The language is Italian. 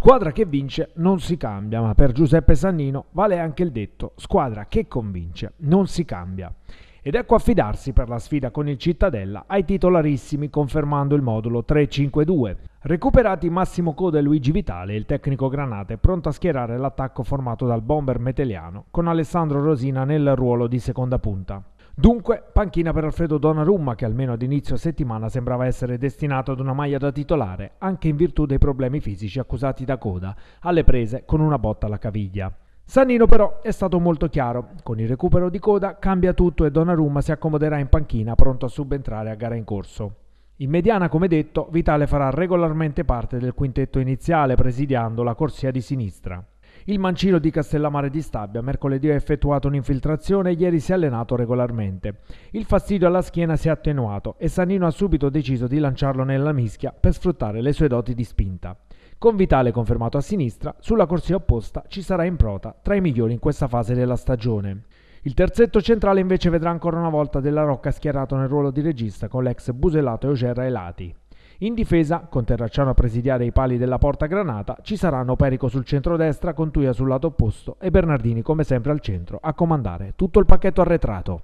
Squadra che vince non si cambia, ma per Giuseppe Sannino vale anche il detto squadra che convince non si cambia. Ed ecco affidarsi per la sfida con il Cittadella ai titolarissimi confermando il modulo 3-5-2. Recuperati Massimo Coda e Luigi Vitale, il tecnico Granate è pronto a schierare l'attacco formato dal bomber meteliano con Alessandro Rosina nel ruolo di seconda punta. Dunque, panchina per Alfredo Donnarumma che almeno ad inizio settimana sembrava essere destinato ad una maglia da titolare, anche in virtù dei problemi fisici accusati da coda, alle prese con una botta alla caviglia. Sannino però è stato molto chiaro, con il recupero di coda cambia tutto e Donnarumma si accomoderà in panchina pronto a subentrare a gara in corso. In mediana, come detto, Vitale farà regolarmente parte del quintetto iniziale presidiando la corsia di sinistra. Il mancino di Castellamare di Stabia mercoledì ha effettuato un'infiltrazione e ieri si è allenato regolarmente. Il fastidio alla schiena si è attenuato e Sannino ha subito deciso di lanciarlo nella mischia per sfruttare le sue doti di spinta. Con Vitale confermato a sinistra, sulla corsia opposta ci sarà in prota tra i migliori in questa fase della stagione. Il terzetto centrale invece vedrà ancora una volta Della Rocca schierato nel ruolo di regista con l'ex Buselato e Eugerra Elati. In difesa, con Terracciano a presidiare i pali della porta granata, ci saranno Perico sul centro-destra, Contuia sul lato opposto e Bernardini come sempre al centro a comandare tutto il pacchetto arretrato.